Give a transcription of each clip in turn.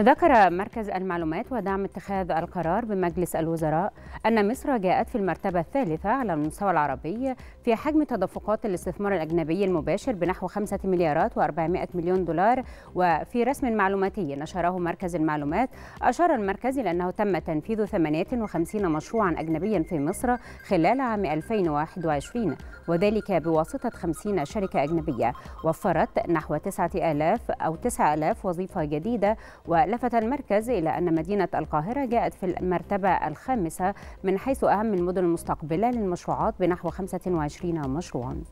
ذكر مركز المعلومات ودعم اتخاذ القرار بمجلس الوزراء أن مصر جاءت في المرتبة الثالثة على المستوى العربي في حجم تدفقات الاستثمار الأجنبي المباشر بنحو 5 مليارات و400 مليون دولار وفي رسم معلوماتي نشره مركز المعلومات أشار المركز إلى أنه تم تنفيذ 58 مشروعا أجنبيا في مصر خلال عام 2021 وذلك بواسطة 50 شركة أجنبية وفرت نحو 9000 أو 9000 وظيفة جديدة و ولفت المركز إلى أن مدينة القاهرة جاءت في المرتبة الخامسة من حيث أهم المدن المستقبلة للمشروعات بنحو 25 مشروعاً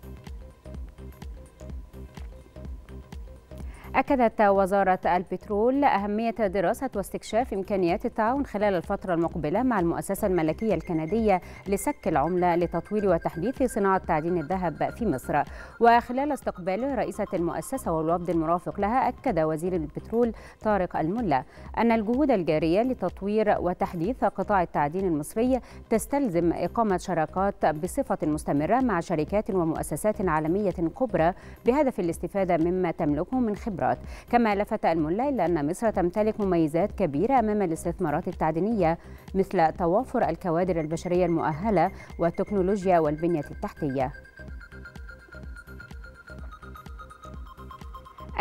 أكدت وزارة البترول أهمية دراسة واستكشاف إمكانيات التعاون خلال الفترة المقبلة مع المؤسسة الملكية الكندية لسك العملة لتطوير وتحديث صناعة تعدين الذهب في مصر وخلال استقبال رئيسة المؤسسة والوفد المرافق لها أكد وزير البترول طارق الملا أن الجهود الجارية لتطوير وتحديث قطاع التعدين المصري تستلزم إقامة شراكات بصفة مستمرة مع شركات ومؤسسات عالمية كبرى بهدف الاستفادة مما تملكه من خبرة الخبرات كما لفت الملا إلى أن مصر تمتلك مميزات كبيرة أمام الاستثمارات التعدينية مثل توافر الكوادر البشرية المؤهلة والتكنولوجيا والبنية التحتية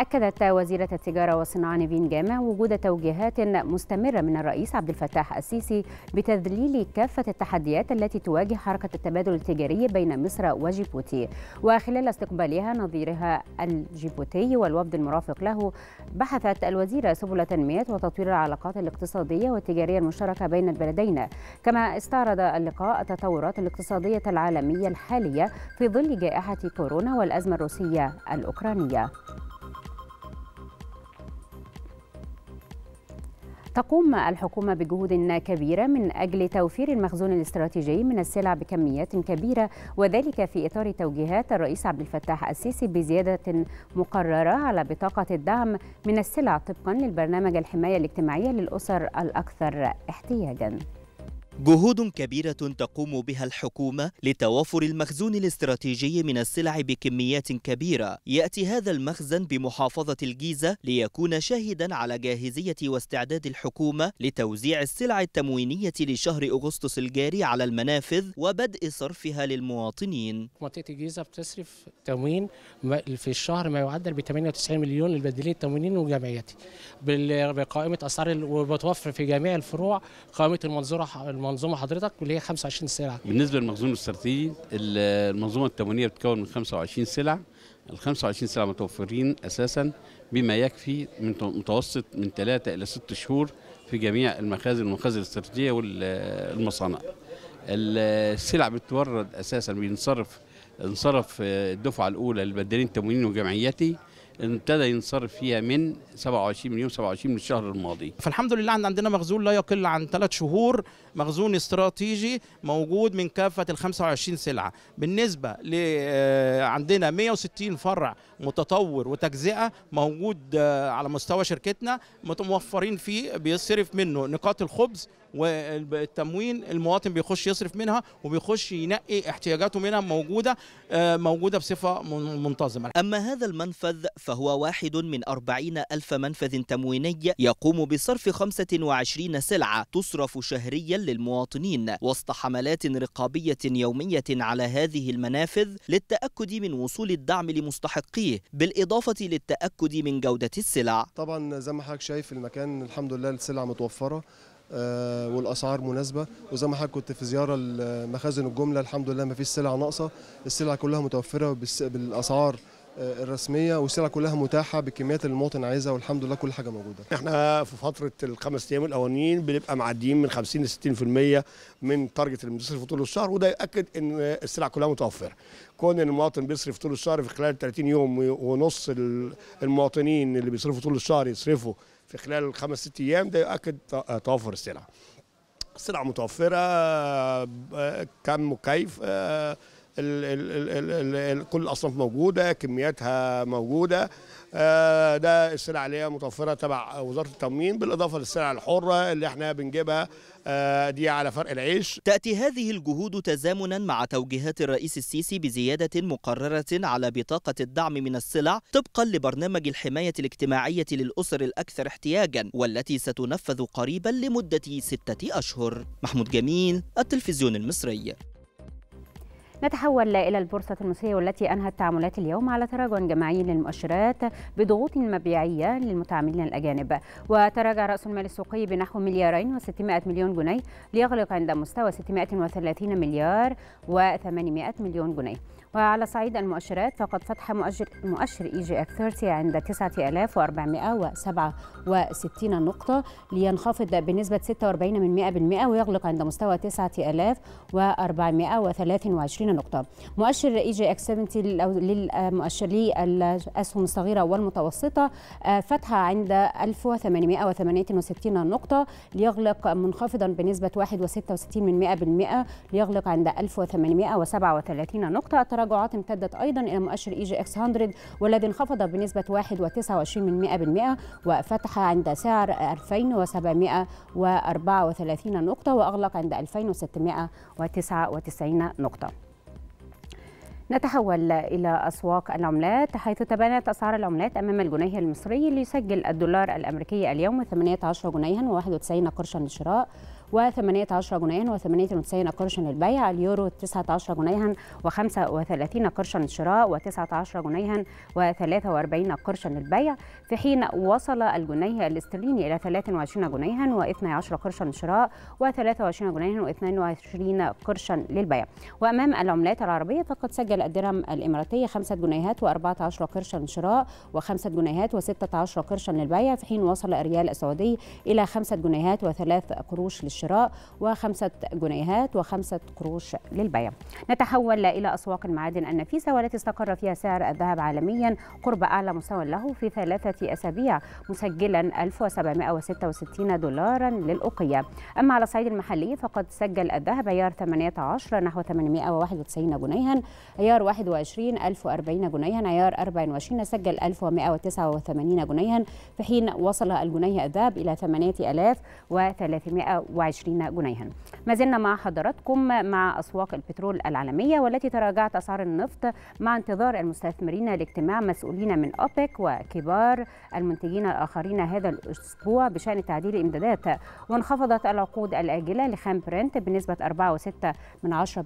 أكدت وزيرة التجارة والصناعة نيفين جامع وجود توجيهات مستمرة من الرئيس عبد الفتاح السيسي بتذليل كافة التحديات التي تواجه حركة التبادل التجاري بين مصر وجيبوتي وخلال استقبالها نظيرها الجيبوتي والوفد المرافق له بحثت الوزيرة سبل تنمية وتطوير العلاقات الاقتصادية والتجارية المشتركة بين البلدين كما استعرض اللقاء التطورات الاقتصادية العالمية الحالية في ظل جائحة كورونا والأزمة الروسية الأوكرانية تقوم الحكومة بجهود كبيرة من أجل توفير المخزون الاستراتيجي من السلع بكميات كبيرة وذلك في إطار توجيهات الرئيس عبد الفتاح السيسي بزيادة مقررة على بطاقة الدعم من السلع طبقا للبرنامج الحماية الاجتماعية للأسر الأكثر احتياجاً جهود كبيرة تقوم بها الحكومة لتوافر المخزون الاستراتيجي من السلع بكميات كبيرة يأتي هذا المخزن بمحافظة الجيزة ليكون شاهدا على جاهزية واستعداد الحكومة لتوزيع السلع التموينية لشهر أغسطس الجاري على المنافذ وبدء صرفها للمواطنين منطقة الجيزة بتصرف تموين في الشهر ما يعدل ب 98 مليون للبديلين التموينين وجمعيتي بقائمة أسعار وبتوفر في جميع الفروع قائمة المنظورة المنظومه حضرتك واللي هي 25 سلعه بالنسبه للمخزون الاستراتيجي المنظومه التموينيه بتتكون من 25 سلع ال 25 سلعه متوفرين اساسا بما يكفي من متوسط من 3 الى 6 شهور في جميع المخازن المخازن الاستراتيجيه والمصانع السلع بتورد اساسا بينصرف انصرف الدفعه الاولى للبدالين التموينين وجمعيتي ابتدى ينصرف فيها من 27 من يوم 27 من الشهر الماضي فالحمد لله عندنا مخزون لا يقل عن ثلاث شهور مخزون استراتيجي موجود من كافه ال 25 سلعه بالنسبه ل آه، عندنا 160 فرع متطور وتجزئه موجود آه، على مستوى شركتنا متوفرين فيه بيصرف منه نقاط الخبز والتموين المواطن بيخش يصرف منها وبيخش ينقي احتياجاته منها موجودة آه، موجودة بصفة منتظمة أما هذا المنفذ فهو واحد من أربعين ألف منفذ تمويني يقوم بصرف 25 سلعة تصرف شهريا للمواطنين وسط حملات رقابية يومية على هذه المنافذ للتأكد من وصول الدعم لمستحقيه بالإضافة للتأكد من جودة السلع طبعا زي ما حضرتك شايف المكان الحمد لله السلع متوفرة آه، والاسعار مناسبه وزي ما حضرتك كنت في زياره لمخازن الجمله الحمد لله ما فيش سلع ناقصه السلع كلها متوفره بالاسعار آه، الرسميه والسلع كلها متاحه بالكميات اللي المواطن عايزها والحمد لله كل حاجه موجوده. احنا في فتره الخمس ايام الاولانيين بنبقى معديين من 50 ل 60% من تارجت اللي بنصرفه طول الشهر وده يؤكد ان السلع كلها متوفره. كون ان المواطن بيصرف طول الشهر في خلال 30 يوم ونص المواطنين اللي بيصرفوا طول الشهر يصرفوا في خلال الخمس ست ايام ده يؤكد توفر السلع. السلع متوفره آه، كم وكيف آه، كل الاصناف موجوده كمياتها موجوده آه، ده السلع اللي هي متوفره تبع وزاره التموين بالاضافه للسلع الحره اللي احنا بنجيبها آه، دي على فرق العيش تاتي هذه الجهود تزامنا مع توجيهات الرئيس السيسي بزياده مقرره على بطاقه الدعم من السلع طبقا لبرنامج الحمايه الاجتماعيه للاسر الاكثر احتياجا والتي ستنفذ قريبا لمده سته اشهر محمود جميل التلفزيون المصري نتحول إلى البورصة المصرية والتي أنهت تعاملات اليوم على تراجع جماعي للمؤشرات بضغوط مبيعية للمتعاملين الأجانب وتراجع رأس المال السوقي بنحو مليارين و600 مليون جنيه ليغلق عند مستوى 630 مليار و800 مليون جنيه وعلى صعيد المؤشرات فقد فتح مؤشر, مؤشر اي جي اف 30 عند 9467 نقطة لينخفض بنسبة 46 ويغلق عند مستوى 9423 نقطة مؤشر اي جي اكس 70 للمؤشر للأسهم الصغيرة والمتوسطة آه، فتح عند 1868 نقطة ليغلق منخفضا بنسبة 1.66 ليغلق عند 1837 نقطة تراجعات امتدت أيضا إلى مؤشر إي جي إكس 100 والذي انخفض بنسبة 1.29% وفتح عند سعر 2734 نقطة وأغلق عند 2699 نقطة نتحول إلى أسواق العملات حيث تبانت أسعار العملات أمام الجنيه المصري ليسجل الدولار الأمريكي اليوم 18 جنيها و91 قرشا للشراء و18 جنيها و98 قرشا للبيع اليورو 19 جنيها و35 قرشا للشراء و19 جنيها و43 قرشا للبيع في حين وصل الجنيه الاسترليني إلى 23 جنيها و12 قرشا للشراء و23 جنيها و22 قرشا للبيع وأمام العملات العربية فقد سجل الدرهم الإماراتية 5 جنيهات و14 قرشا للشراء و5 جنيهات و16 قرشا للبيع في حين وصل الريال السعودي إلى 5 جنيهات و3 قروش للشراء للشراء وخمسة جنيهات وخمسة قروش للبيع نتحول إلى أسواق المعادن النفيسة والتي استقر فيها سعر الذهب عالميا قرب أعلى مستوى له في ثلاثة أسابيع مسجلا 1766 دولارا للأوقية أما على الصعيد المحلي فقد سجل الذهب عيار 18 نحو 891 جنيها عيار 21 1040 جنيها عيار 24 سجل 1189 جنيها في حين وصل الجنيه الذهب إلى 8320 20 جنيها ما زلنا مع حضراتكم مع أسواق البترول العالمية والتي تراجعت أسعار النفط مع انتظار المستثمرين لاجتماع مسؤولين من أوبك وكبار المنتجين الآخرين هذا الأسبوع بشأن تعديل الإمدادات وانخفضت العقود الآجلة لخام برنت بنسبة 4.6 من 10%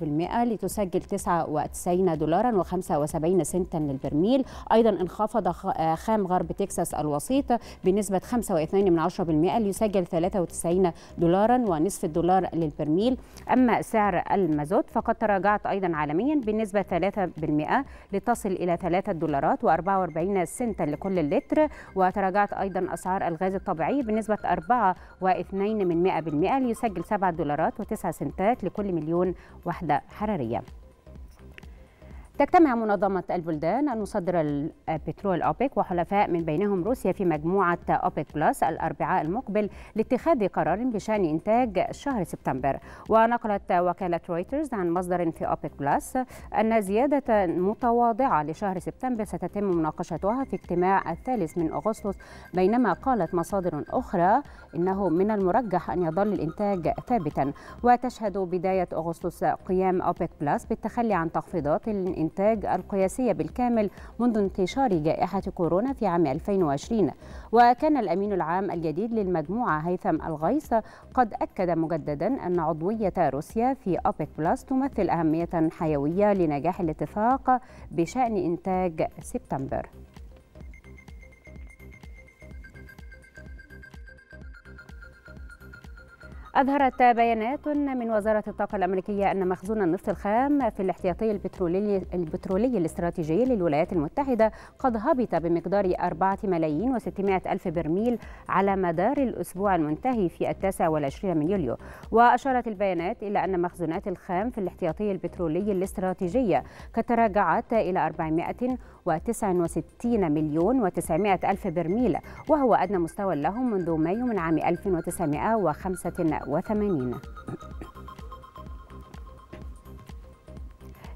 لتسجل 99 دولارا و75 سنتا للبرميل أيضا انخفض آه، خام غرب تكساس الوسيط بنسبة 5.2 من 10% ليسجل 93 دولارا ونصف الدولار للبرميل أما سعر المازوت فقد تراجعت أيضا عالميا بنسبة 3% لتصل إلى 3 دولارات و44 سنتا لكل لتر وتراجعت أيضا أسعار الغاز الطبيعي بنسبة 4.2% ليسجل 7 دولارات و9 سنتات لكل مليون وحدة حرارية تجتمع منظمة البلدان المصدرة للبترول أوبك وحلفاء من بينهم روسيا في مجموعة أوبك بلس الأربعاء المقبل لاتخاذ قرار بشأن إنتاج شهر سبتمبر ونقلت وكالة رويترز عن مصدر في أوبك بلس أن زيادة متواضعة لشهر سبتمبر ستتم مناقشتها في اجتماع الثالث من أغسطس بينما قالت مصادر أخرى إنه من المرجح أن يظل الإنتاج ثابتا وتشهد بداية أغسطس قيام أوبك بلس بالتخلي عن تخفيضات الإنتاج الإنتاج القياسية بالكامل منذ انتشار جائحة كورونا في عام 2020 وكان الأمين العام الجديد للمجموعة هيثم الغيث قد أكد مجددا أن عضوية روسيا في أوبك بلس تمثل أهمية حيوية لنجاح الاتفاق بشأن إنتاج سبتمبر أظهرت بيانات من وزارة الطاقة الأمريكية أن مخزون النفط الخام في الاحتياطي البترولي, البترولي الاستراتيجي للولايات المتحدة قد هبط بمقدار 4 ملايين و600 ألف برميل على مدار الأسبوع المنتهي في التاسع والعشرين من يوليو وأشارت البيانات إلى أن مخزونات الخام في الاحتياطي البترولي الاستراتيجية قد تراجعت إلى 400 و69 مليون و900 ألف برميل وهو أدنى مستوى لهم منذ مايو من عام 1985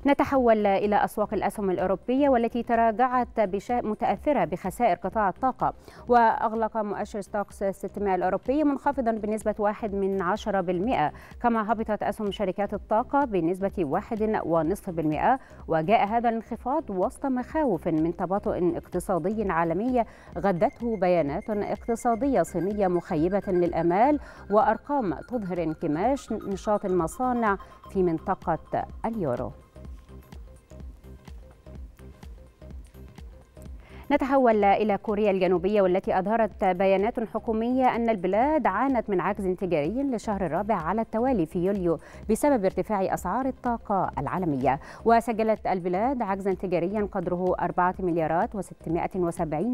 نتحول إلى أسواق الأسهم الأوروبية والتي تراجعت بشيء متأثرة بخسائر قطاع الطاقة وأغلق مؤشر ستوكس 600 الأوروبي منخفضا بنسبة 1 من كما هبطت أسهم شركات الطاقة بنسبة 1.5% وجاء هذا الانخفاض وسط مخاوف من تباطؤ اقتصادي عالمي غدته بيانات اقتصادية صينية مخيبة للأمال وأرقام تظهر انكماش نشاط المصانع في منطقة اليورو نتحول إلى كوريا الجنوبية والتي أظهرت بيانات حكومية أن البلاد عانت من عجز تجاري للشهر الرابع على التوالي في يوليو بسبب ارتفاع أسعار الطاقة العالمية وسجلت البلاد عجزا تجاريا قدره 4 مليارات و670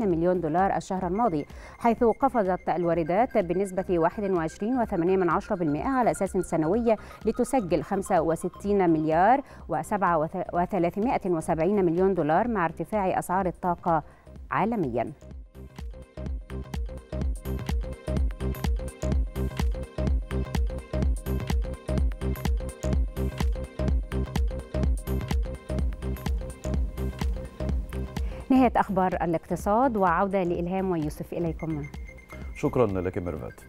مليون دولار الشهر الماضي حيث قفزت الواردات بنسبة 21.8% على أساس سنوي لتسجل 65 مليار و 370 مليون دولار مع ارتفاع أسعار الطاقة عالمياً نهاية أخبار الاقتصاد وعودة لإلهام ويوسف إليكم شكرا لك ميرفت